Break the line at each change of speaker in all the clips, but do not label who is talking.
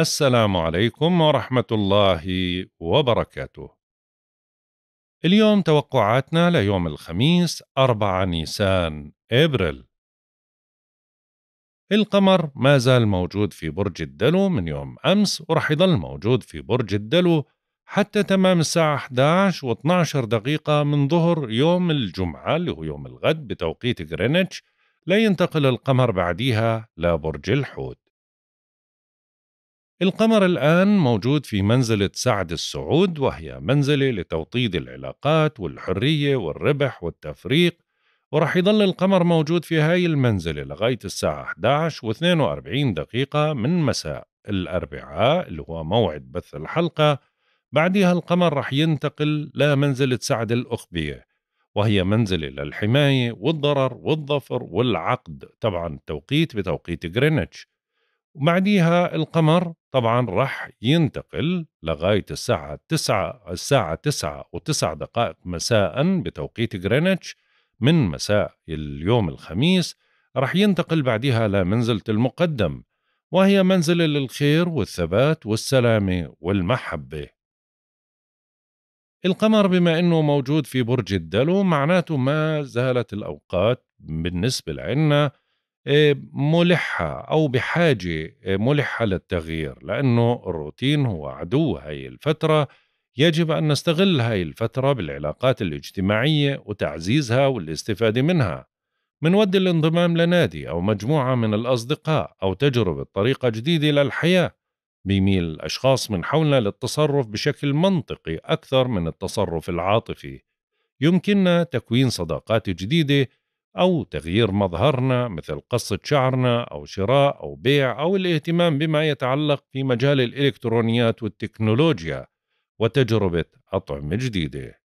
السلام عليكم ورحمة الله وبركاته. اليوم توقعاتنا ليوم الخميس 4 نيسان ابريل. القمر ما زال موجود في برج الدلو من يوم امس ورح يضل موجود في برج الدلو حتى تمام الساعة 11 و12 دقيقة من ظهر يوم الجمعة اللي هو يوم الغد بتوقيت غرينتش لا ينتقل القمر بعديها لبرج الحوت. القمر الآن موجود في منزلة سعد السعود وهي منزلة لتوطيد العلاقات والحرية والربح والتفريق ورح يضل القمر موجود في هاي المنزلة لغاية الساعة 11 و 42 دقيقة من مساء الأربعاء اللي هو موعد بث الحلقة بعدها القمر رح ينتقل لمنزلة سعد الأخبية وهي منزلة للحماية والضرر والظفر والعقد طبعا التوقيت بتوقيت غرينتش وبعديها القمر طبعا راح ينتقل لغاية الساعة تسعة الساعة تسعة و دقائق مساء بتوقيت غرينتش من مساء اليوم الخميس راح ينتقل بعدها لمنزلة المقدم وهي منزلة للخير والثبات والسلامة والمحبة القمر بما أنه موجود في برج الدلو معناته ما زالت الأوقات بالنسبة لعنا آه، ملحة أو بحاجة آه، ملحة للتغيير لأنه الروتين هو عدو هاي الفترة يجب أن نستغل هاي الفترة بالعلاقات الاجتماعية وتعزيزها والاستفادة منها ود الانضمام لنادي أو مجموعة من الأصدقاء أو تجربة طريقة جديدة للحياة بميل الأشخاص من حولنا للتصرف بشكل منطقي أكثر من التصرف العاطفي يمكننا تكوين صداقات جديدة أو تغيير مظهرنا مثل قصة شعرنا أو شراء أو بيع أو الاهتمام بما يتعلق في مجال الإلكترونيات والتكنولوجيا وتجربة أطعمة جديدة.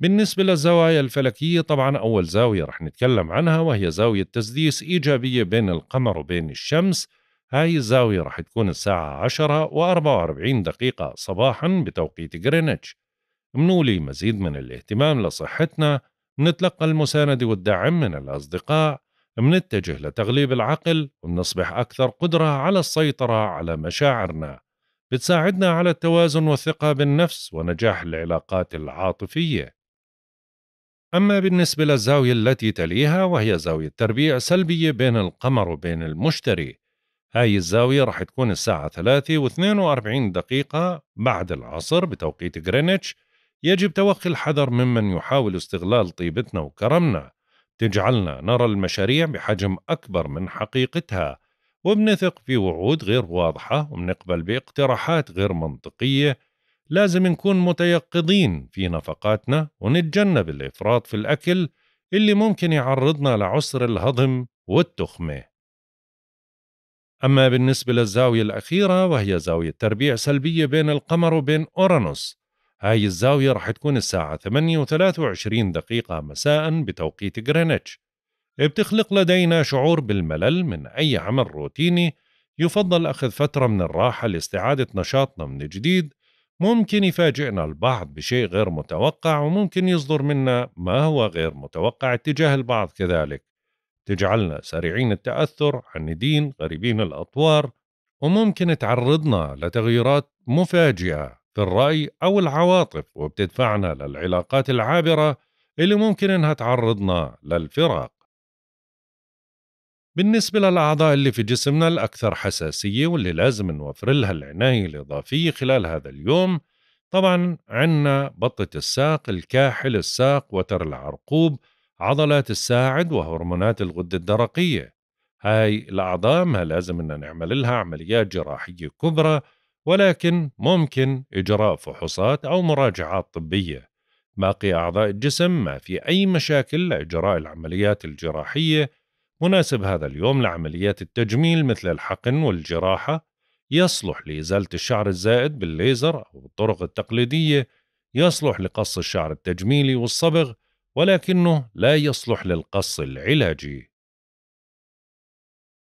بالنسبة للزوايا الفلكية طبعا أول زاوية رح نتكلم عنها وهي زاوية تسديس إيجابية بين القمر وبين الشمس هاي الزاوية رح تكون الساعة 10 و44 دقيقة صباحا بتوقيت غرينتش منولي مزيد من الاهتمام لصحتنا منتلقى المساندة والدعم من الأصدقاء منتجه لتغليب العقل ونصبح أكثر قدرة على السيطرة على مشاعرنا بتساعدنا على التوازن والثقة بالنفس ونجاح العلاقات العاطفية أما بالنسبة للزاوية التي تليها وهي زاوية تربيع سلبية بين القمر وبين المشتري هاي الزاوية راح تكون الساعة 3 و42 دقيقة بعد العصر بتوقيت غرينتش يجب توخي الحذر ممن يحاول استغلال طيبتنا وكرمنا تجعلنا نرى المشاريع بحجم أكبر من حقيقتها وبنثق في وعود غير واضحة وبنقبل باقتراحات غير منطقية لازم نكون متيقظين في نفقاتنا ونتجنب الإفراط في الأكل اللي ممكن يعرضنا لعسر الهضم والتخمة أما بالنسبة للزاوية الأخيرة وهي زاوية تربيع سلبية بين القمر وبين أورانوس هاي الزاوية راح تكون الساعة 8 دقيقة مساء بتوقيت غرينتش بتخلق لدينا شعور بالملل من أي عمل روتيني يفضل أخذ فترة من الراحة لاستعادة نشاطنا من جديد ممكن يفاجئنا البعض بشيء غير متوقع وممكن يصدر منا ما هو غير متوقع اتجاه البعض كذلك تجعلنا سريعين التأثر دين غريبين الأطوار وممكن تعرضنا لتغييرات مفاجئة في الرأي أو العواطف وبتدفعنا للعلاقات العابرة اللي ممكن إنها تعرضنا للفراق بالنسبة للأعضاء اللي في جسمنا الأكثر حساسية واللي لازم نوفر لها العناية الإضافية خلال هذا اليوم طبعا عنا بطة الساق الكاحل الساق وتر العرقوب عضلات الساعد وهرمونات الغدة الدرقية هاي الأعضاء ما لازم أن نعمل لها عمليات جراحية كبرى ولكن ممكن إجراء فحوصات أو مراجعات طبية باقي أعضاء الجسم ما في أي مشاكل لإجراء العمليات الجراحية مناسب هذا اليوم لعمليات التجميل مثل الحقن والجراحة يصلح لإزالة الشعر الزائد بالليزر أو بالطرق التقليدية يصلح لقص الشعر التجميلي والصبغ ولكنه لا يصلح للقص العلاجي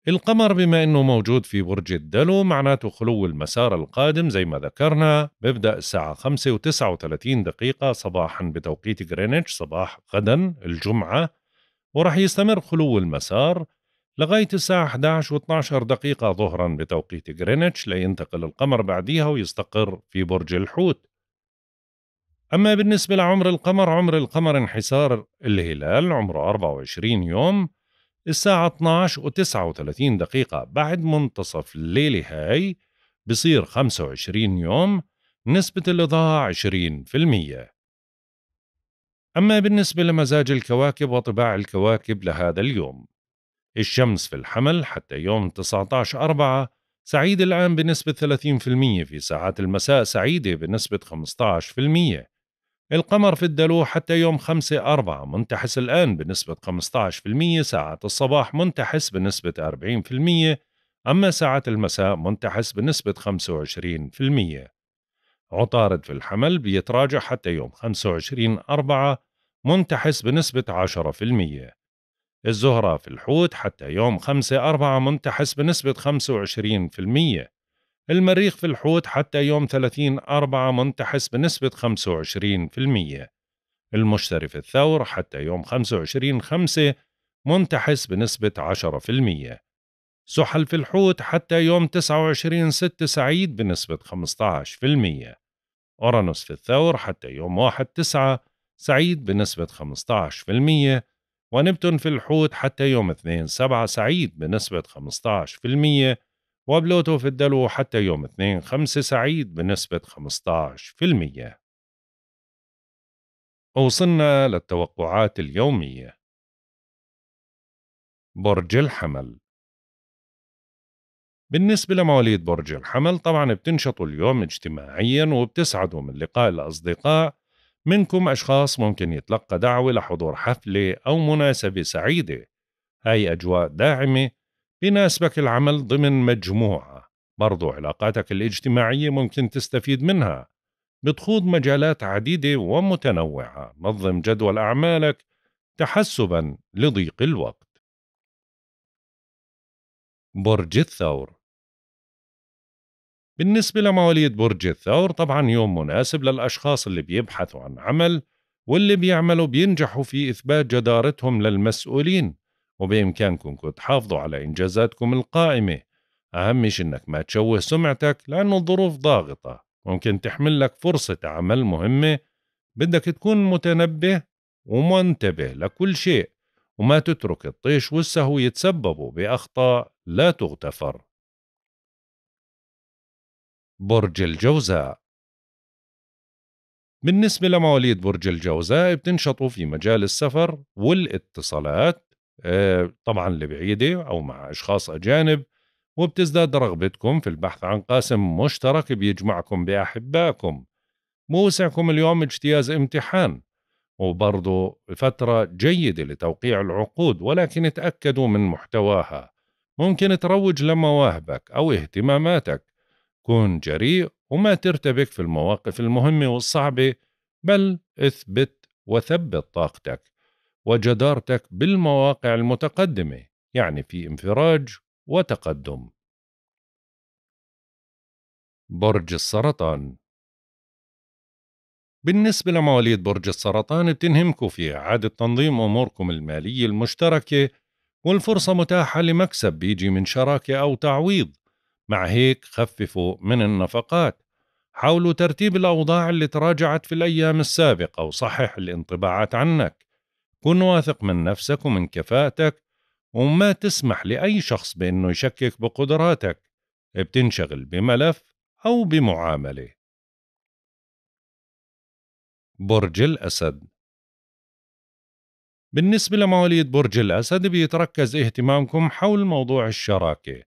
القمر بما انه موجود في برج الدلو معناته خلو المسار القادم زي ما ذكرنا بيبدا الساعه 5 و39 دقيقه صباحا بتوقيت جرينتش صباح غدا الجمعه وراح يستمر خلو المسار لغاية الساعة 11 و12 دقيقة ظهرا بتوقيت جرينتش لينتقل القمر بعديها ويستقر في برج الحوت أما بالنسبة لعمر القمر عمر القمر انحسار الهلال عمره 24 يوم الساعة 12 و39 دقيقة بعد منتصف الليلة هاي بصير 25 يوم نسبة الإضاءة 20% أما بالنسبة لمزاج الكواكب وطباع الكواكب لهذا اليوم الشمس في الحمل حتى يوم 19 أربعة سعيد الآن بنسبة 30% في ساعات المساء سعيدة بنسبة 15% القمر في الدلو حتى يوم 5 4 منتحس الآن بنسبة 15% ساعة الصباح منتحس بنسبة 40% أما ساعة المساء منتحس بنسبة 25% عطارد في الحمل بيتراجع حتى يوم 25 4 منتحس بنسبة 10% الزهرة في الحوت حتى يوم 5 4 منتحس بنسبة 25% المريخ في الحوت حتى يوم 30 أربعة منتحس بنسبة 25% المشتري في الثور حتى يوم 25 خمسة منتحس بنسبة 10% سحل في الحوت حتى يوم 29 6 سعيد بنسبة 15% أورانوس في الثور حتى يوم 1 9 سعيد بنسبة 15% ونبتون في الحوت حتى يوم 2 7 سعيد بنسبة 15% وبلوتو في الدلو حتى يوم 2 5 سعيد بنسبة 15% وصلنا للتوقعات اليومية
برج الحمل
بالنسبة لمواليد برج الحمل طبعا بتنشطوا اليوم اجتماعيا وبتسعدوا من لقاء الأصدقاء منكم أشخاص ممكن يتلقى دعوة لحضور حفلة أو مناسبة سعيدة هاي أجواء داعمة بيناسبك العمل ضمن مجموعة برضو علاقاتك الاجتماعية ممكن تستفيد منها بتخوض مجالات عديدة ومتنوعة نظم جدول أعمالك تحسبا لضيق الوقت برج الثور بالنسبة لمواليد برج الثور طبعا يوم مناسب للأشخاص اللي بيبحثوا عن عمل واللي بيعملوا بينجحوا في إثبات جدارتهم للمسؤولين وبإمكانكم تحافظوا على إنجازاتكم القائمة أهم شيء إنك ما تشوه سمعتك لأنه الظروف ضاغطة ممكن تحمل لك فرصة عمل مهمة بدك تكون متنبه ومنتبه لكل شيء وما تترك الطيش والسهو يتسببوا بأخطاء لا تغتفر برج الجوزاء بالنسبة لمواليد برج الجوزاء بتنشطوا في مجال السفر والاتصالات آه، طبعا لبعيدة أو مع أشخاص أجانب وبتزداد رغبتكم في البحث عن قاسم مشترك بيجمعكم بأحبائكم موسعكم اليوم اجتياز امتحان وبرضه فترة جيدة لتوقيع العقود ولكن تأكدوا من محتواها ممكن تروج لمواهبك أو اهتماماتك كن جريء وما ترتبك في المواقف المهمة والصعبة بل اثبت وثبت طاقتك وجدارتك بالمواقع المتقدمة يعني في انفراج وتقدم
برج السرطان
بالنسبة لمواليد برج السرطان بتنهمكم في إعادة تنظيم أموركم المالية المشتركة والفرصة متاحة لمكسب بيجي من شراكة أو تعويض مع هيك خففوا من النفقات حاولوا ترتيب الأوضاع اللي تراجعت في الأيام السابقة وصحح الانطباعات عنك كن واثق من نفسك ومن كفاءتك وما تسمح لأي شخص بأنه يشكك بقدراتك بتنشغل بملف أو بمعاملة برج الأسد بالنسبة لمواليد برج الأسد بيتركز اهتمامكم حول موضوع الشراكة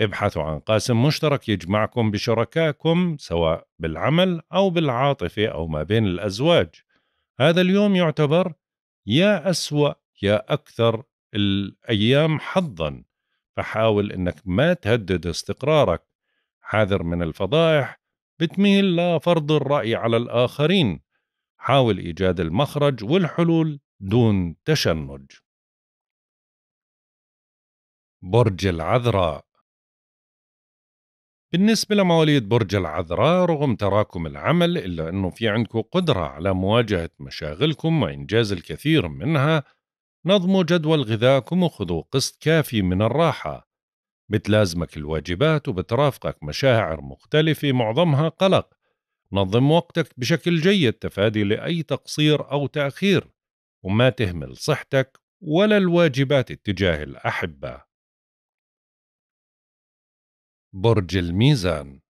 ابحثوا عن قاسم مشترك يجمعكم بشركائكم سواء بالعمل أو بالعاطفة أو ما بين الأزواج هذا اليوم يعتبر يا أسوأ يا أكثر الأيام حظا فحاول أنك ما تهدد استقرارك حاذر من الفضائح بتميل لفرض الرأي على الآخرين حاول إيجاد المخرج والحلول دون تشنج برج العذراء بالنسبة لمواليد برج العذراء رغم تراكم العمل إلا أنه في عندكم قدرة على مواجهة مشاغلكم وإنجاز الكثير منها نظموا جدول غذائكم وخذوا قسط كافي من الراحة بتلازمك الواجبات وبترافقك مشاعر مختلفة معظمها قلق نظم وقتك بشكل جيد تفادي لأي تقصير أو تأخير وما تهمل صحتك ولا الواجبات اتجاه الأحبة برج الميزان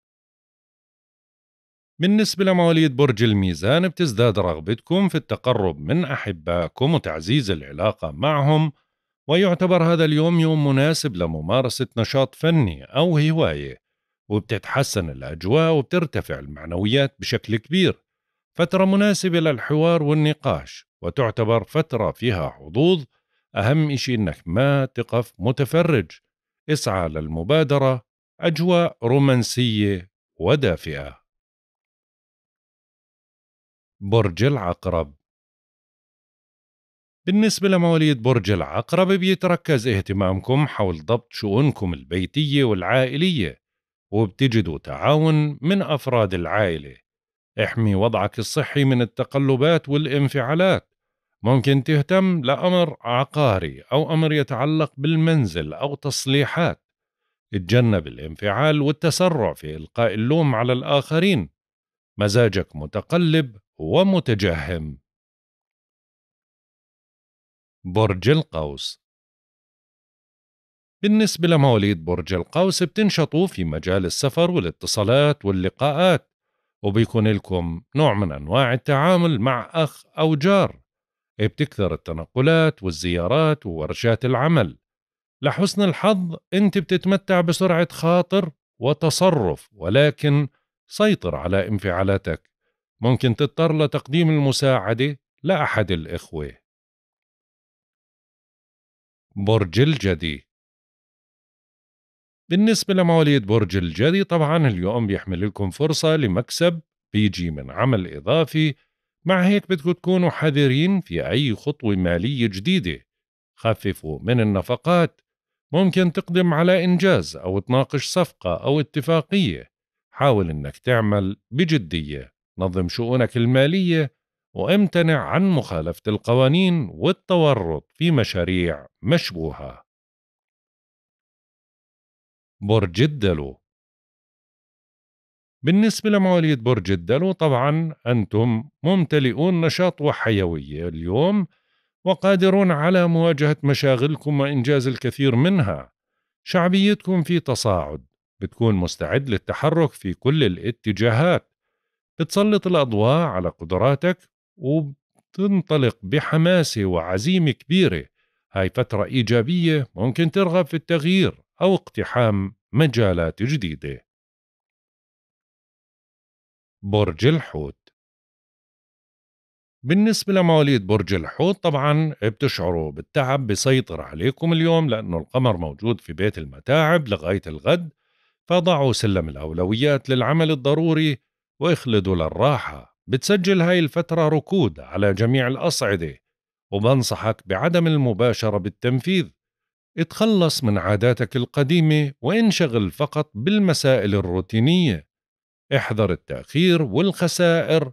بالنسبة لمواليد برج الميزان بتزداد رغبتكم في التقرب من أحبائكم وتعزيز العلاقة معهم ويعتبر هذا اليوم يوم مناسب لممارسة نشاط فني أو هواية وبتتحسن الأجواء وبترتفع المعنويات بشكل كبير فترة مناسبة للحوار والنقاش وتعتبر فترة فيها حظوظ أهم إشي إنك ما تقف متفرج اسعى للمبادرة أجواء رومانسية ودافئة. برج العقرب بالنسبة لمواليد برج العقرب بيتركز اهتمامكم حول ضبط شؤونكم البيتية والعائلية وبتجدوا تعاون من أفراد العائلة احمي وضعك الصحي من التقلبات والانفعالات ممكن تهتم لأمر عقاري أو أمر يتعلق بالمنزل أو تصليحات اتجنب الانفعال والتسرع في إلقاء اللوم على الآخرين مزاجك متقلب ومتجهم برج القوس بالنسبة لمواليد برج القوس بتنشطوا في مجال السفر والاتصالات واللقاءات وبيكون لكم نوع من أنواع التعامل مع أخ أو جار بتكثر التنقلات والزيارات وورشات العمل لحسن الحظ انت بتتمتع بسرعه خاطر وتصرف ولكن سيطر على انفعالاتك ممكن تضطر لتقديم المساعده لاحد الاخوه برج الجدي بالنسبة لمواليد برج الجدي طبعا اليوم بيحمل لكم فرصة لمكسب بيجي من عمل إضافي مع هيك بدكم تكونوا حذرين في أي خطوة مالية جديدة خففوا من النفقات ممكن تقدم على إنجاز أو تناقش صفقة أو اتفاقية حاول إنك تعمل بجدية نظم شؤونك المالية وامتنع عن مخالفة القوانين والتورط في مشاريع مشبوهة برج الدلو بالنسبة لمواليد برج الدلو طبعا أنتم ممتلئون نشاط وحيوية اليوم وقادرون على مواجهة مشاغلكم وإنجاز الكثير منها شعبيتكم في تصاعد بتكون مستعد للتحرك في كل الاتجاهات بتسلط الأضواء على قدراتك وبتنطلق بحماسة وعزيمة كبيرة هاي فترة إيجابية ممكن ترغب في التغيير أو اقتحام مجالات جديدة برج الحوت بالنسبة لمواليد برج الحوت طبعا بتشعروا بالتعب بيسيطر عليكم اليوم لأنه القمر موجود في بيت المتاعب لغاية الغد فضعوا سلم الأولويات للعمل الضروري واخلدوا للراحة بتسجل هاي الفترة ركود على جميع الأصعدة وبنصحك بعدم المباشرة بالتنفيذ اتخلص من عاداتك القديمة وانشغل فقط بالمسائل الروتينية احذر التأخير والخسائر